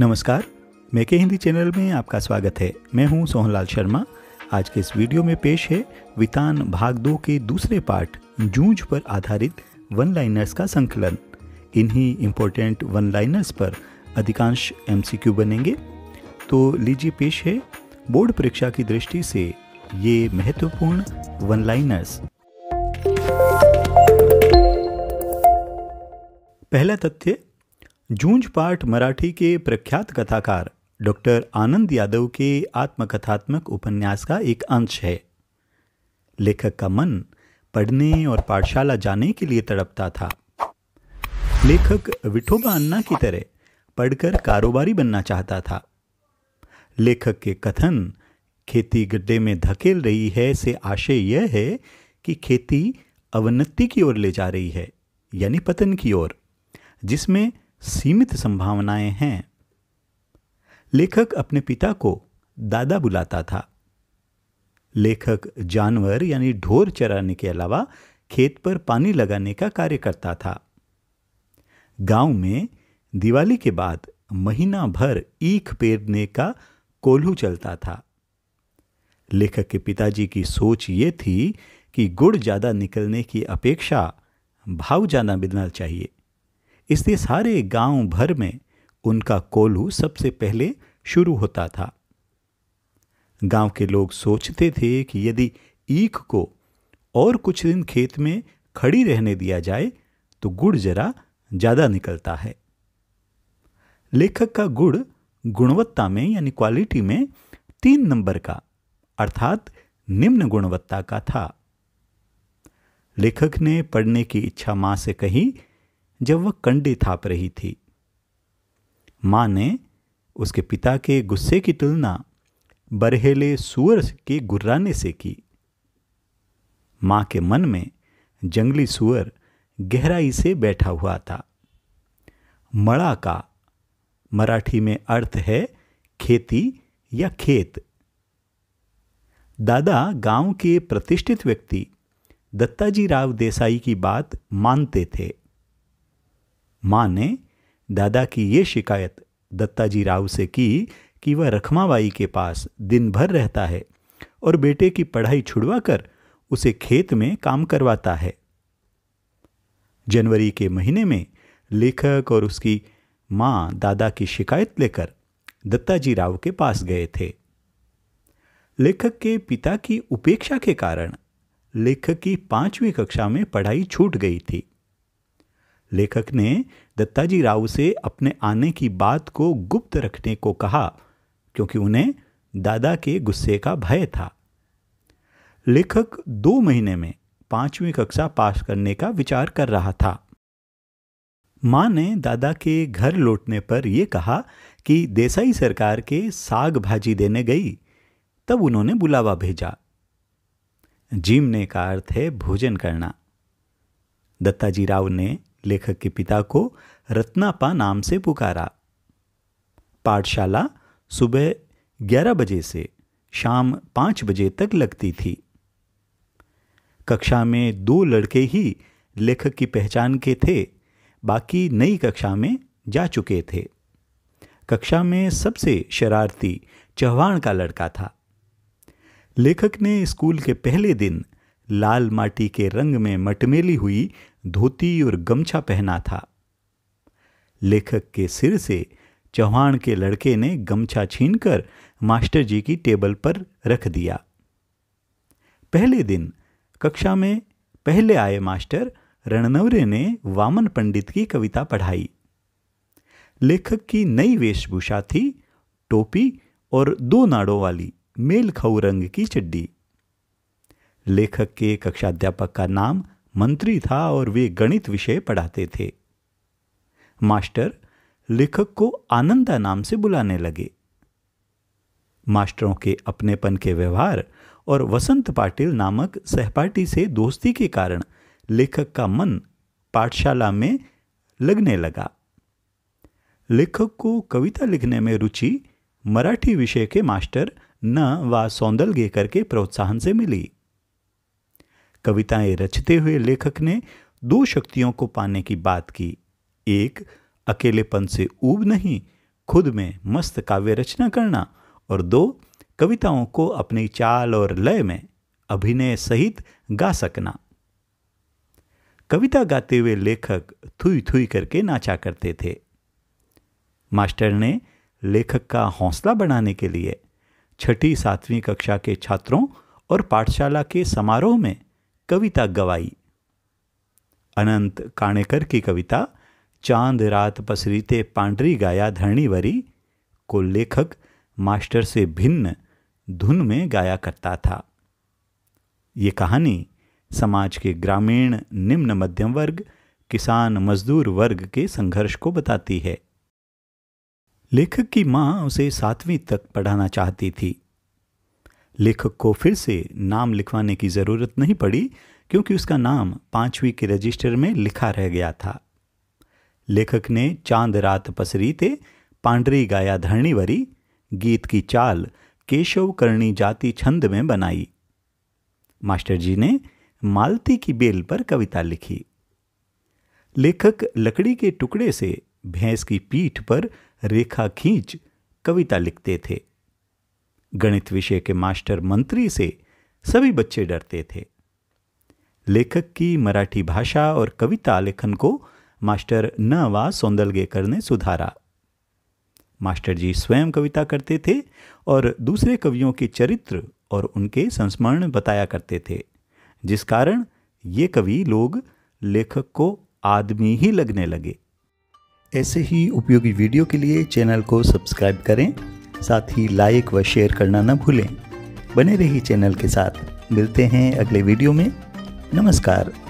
नमस्कार मेके हिंदी चैनल में आपका स्वागत है मैं हूं सोहनलाल शर्मा आज के इस वीडियो में पेश है वितान भाग दो के दूसरे पार्ट जूझ पर आधारित वन लाइनर्स का संकलन इन्हीं इम्पोर्टेंट वन लाइनर्स पर अधिकांश एमसीक्यू बनेंगे तो लीजिए पेश है बोर्ड परीक्षा की दृष्टि से ये महत्वपूर्ण वन लाइनर्स पहला तथ्य जूंझ पाठ मराठी के प्रख्यात कथाकार डॉक्टर आनंद यादव के आत्मकथात्मक उपन्यास का एक अंश है लेखक का मन पढ़ने और पाठशाला जाने के लिए तड़पता था लेखक विठोबा अन्ना की तरह पढ़कर कारोबारी बनना चाहता था लेखक के कथन खेती गड्ढे में धकेल रही है से आशय यह है कि खेती अवनति की ओर ले जा रही है यानी पतन की ओर जिसमें सीमित संभावनाएं हैं लेखक अपने पिता को दादा बुलाता था लेखक जानवर यानी ढोर चराने के अलावा खेत पर पानी लगाने का कार्य करता था गांव में दिवाली के बाद महीना भर ईख पेरने का कोल्हू चलता था लेखक के पिताजी की सोच ये थी कि गुड़ ज़्यादा निकलने की अपेक्षा भाव ज़्यादा मिलना चाहिए इसलिए सारे गांव भर में उनका कोल्हू सबसे पहले शुरू होता था गांव के लोग सोचते थे कि यदि ईख को और कुछ दिन खेत में खड़ी रहने दिया जाए तो गुड़ जरा ज़्यादा निकलता है लेखक का गुड़ गुणवत्ता में यानी क्वालिटी में तीन नंबर का अर्थात निम्न गुणवत्ता का था लेखक ने पढ़ने की इच्छा मां से कही जब वह कंडे थाप रही थी मां ने उसके पिता के गुस्से की तुलना बरहेले सुअर के गुर्राने से की मां के मन में जंगली सुअर गहराई से बैठा हुआ था मड़ा का मराठी में अर्थ है खेती या खेत दादा गांव के प्रतिष्ठित व्यक्ति दत्ताजी राव देसाई की बात मानते थे माँ ने दादा की ये शिकायत दत्ताजी राव से की कि वह रखमाबाई के पास दिन भर रहता है और बेटे की पढ़ाई छुड़वा कर उसे खेत में काम करवाता है जनवरी के महीने में लेखक और उसकी माँ दादा की शिकायत लेकर दत्ताजी राव के पास गए थे लेखक के पिता की उपेक्षा के कारण लेखक की पांचवी कक्षा में पढ़ाई छूट गई थी लेखक ने दत्ताजी राव से अपने आने की बात को गुप्त रखने को कहा क्योंकि उन्हें दादा के गुस्से का भय था लेखक दो महीने में पांचवी कक्षा पास करने का विचार कर रहा था मां ने दादा के घर लौटने पर यह कहा कि देसाई सरकार के साग भाजी देने गई तब उन्होंने बुलावा भेजा जीमने का अर्थ है भोजन करना दत्ताजी राव ने लेखक के पिता को रत्नापा नाम से पुकारा पाठशाला सुबह ग्यारह बजे से शाम पांच बजे तक लगती थी कक्षा में दो लड़के ही लेखक की पहचान के थे बाकी नई कक्षा में जा चुके थे कक्षा में सबसे शरारती चौहान का लड़का था लेखक ने स्कूल के पहले दिन लाल माटी के रंग में मटमेली हुई धोती और गमछा पहना था लेखक के सिर से चौहान के लड़के ने गमछा छीनकर मास्टर जी की टेबल पर रख दिया पहले दिन कक्षा में पहले आए मास्टर रणनवरे ने वामन पंडित की कविता पढ़ाई लेखक की नई वेशभूषा थी टोपी और दो नाड़ों वाली मेल खऊ रंग की चड्डी लेखक के कक्षाध्यापक का नाम मंत्री था और वे गणित विषय पढ़ाते थे मास्टर लेखक को आनंदा नाम से बुलाने लगे मास्टरों के अपनेपन के व्यवहार और वसंत पाटिल नामक सहपाठी से दोस्ती के कारण लेखक का मन पाठशाला में लगने लगा लेखक को कविता लिखने में रुचि मराठी विषय के मास्टर न व सौंदलगेकर के प्रोत्साहन से मिली कविताएं रचते हुए लेखक ने दो शक्तियों को पाने की बात की एक अकेलेपन से ऊब नहीं खुद में मस्त काव्य रचना करना और दो कविताओं को अपनी चाल और लय में अभिनय सहित गा सकना कविता गाते हुए लेखक थुई थुई करके नाचा करते थे मास्टर ने लेखक का हौसला बढ़ाने के लिए छठी सातवीं कक्षा के छात्रों और पाठशाला के समारोह में कविता गवाई अनंत काणेकर की कविता चांद रात पसरीते पांडरी गाया धरणी वरी को लेखक मास्टर से भिन्न धुन में गाया करता था ये कहानी समाज के ग्रामीण निम्न मध्यम वर्ग किसान मजदूर वर्ग के संघर्ष को बताती है लेखक की माँ उसे सातवीं तक पढ़ाना चाहती थी लेखक को फिर से नाम लिखवाने की ज़रूरत नहीं पड़ी क्योंकि उसका नाम पांचवी के रजिस्टर में लिखा रह गया था लेखक ने चांद रात पसरी थे पांडरी गाया धरणीवरी गीत की चाल केशव करणी जाति छंद में बनाई मास्टर जी ने मालती की बेल पर कविता लिखी लेखक लकड़ी के टुकड़े से भैंस की पीठ पर रेखा खींच कविता लिखते थे गणित विषय के मास्टर मंत्री से सभी बच्चे डरते थे लेखक की मराठी भाषा और कविता लेखन को मास्टर न वा सौंदलगेकर ने सुधारा मास्टर जी स्वयं कविता करते थे और दूसरे कवियों के चरित्र और उनके संस्मरण बताया करते थे जिस कारण ये कवि लोग लेखक को आदमी ही लगने लगे ऐसे ही उपयोगी वीडियो के लिए चैनल को सब्सक्राइब करें साथ ही लाइक व शेयर करना ना भूलें बने रही चैनल के साथ मिलते हैं अगले वीडियो में नमस्कार